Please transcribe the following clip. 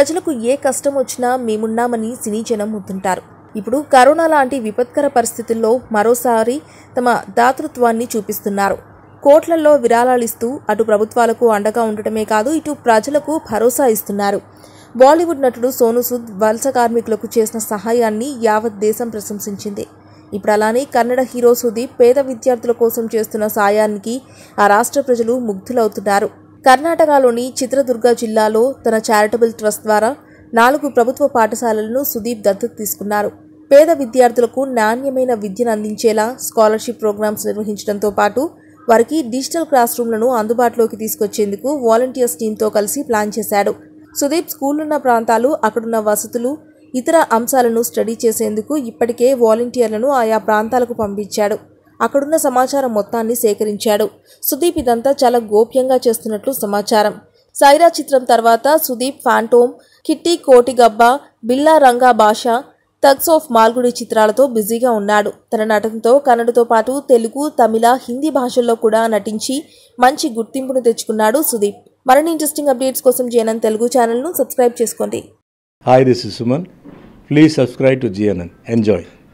ప్రజలకు ఏ కష్టం వచ్చినా మేమున్నామని సినీ జనం ముద్దుంటారు ఇప్పుడు కరోనా లాంటి విపత్కర పరిస్థితుల్లో మరోసారి తమ దాతృత్వాన్ని చూపిస్తున్నారు కోట్లల్లో విరాళాలిస్తూ అటు ప్రభుత్వాలకు అండగా ఉండటమే కాదు ఇటు ప్రజలకు భరోసా ఇస్తున్నారు బాలీవుడ్ నటుడు సోను సూద్ వలస కార్మికులకు చేసిన సహాయాన్ని యావత్ దేశం ప్రశంసించింది ఇప్పుడు అలానే కన్నడ హీరో సుదీప్ పేద విద్యార్థుల కోసం చేస్తున్న సాయానికి ఆ రాష్ట్ర ప్రజలు ముగ్ధులవుతున్నారు కర్ణాటకలోని చిత్రదుర్గ జిల్లాలో తన చారిటబుల్ ట్రస్ట్ ద్వారా నాలుగు ప్రభుత్వ పాఠశాలలను సుదీప్ దత్తత తీసుకున్నారు పేద విద్యార్థులకు నాణ్యమైన విద్యను అందించేలా స్కాలర్షిప్ ప్రోగ్రామ్స్ నిర్వహించడంతో పాటు వారికి డిజిటల్ క్లాస్ రూమ్లను అందుబాటులోకి తీసుకొచ్చేందుకు వాలంటీర్స్ టీంతో కలిసి ప్లాన్ చేశాడు సుదీప్ స్కూలున్న ప్రాంతాలు అక్కడున్న వసతులు ఇతర అంశాలను స్టడీ చేసేందుకు ఇప్పటికే వాలంటీర్లను ఆయా ప్రాంతాలకు పంపించాడు అక్కడున్న సమాచారం మొత్తాన్ని సేకరించాడు సుదీప్ ఇదంతా చాలా గోప్యంగా చేస్తున్నట్లు సమాచారం సైరా చిత్రం తర్వాత సుదీప్ ఫాంటోమ్ కిట్టి గబ్బ బిల్లా రంగా భాష థగ్స్ ఆఫ్ మాల్గుడి చిత్రాలతో బిజీగా ఉన్నాడు తన నటనతో కన్నడతో పాటు తెలుగు తమిళ హిందీ భాషల్లో కూడా నటించి మంచి గుర్తింపును తెచ్చుకున్నాడు సుదీప్ మరిన్ని ఇంట్రెస్టింగ్ అప్డేట్స్ కోసం జీఎన్ఎన్ తెలుగు ఛానల్ను సబ్స్క్రైబ్ చేసుకోండి hi this is Suman please subscribe to GNN enjoy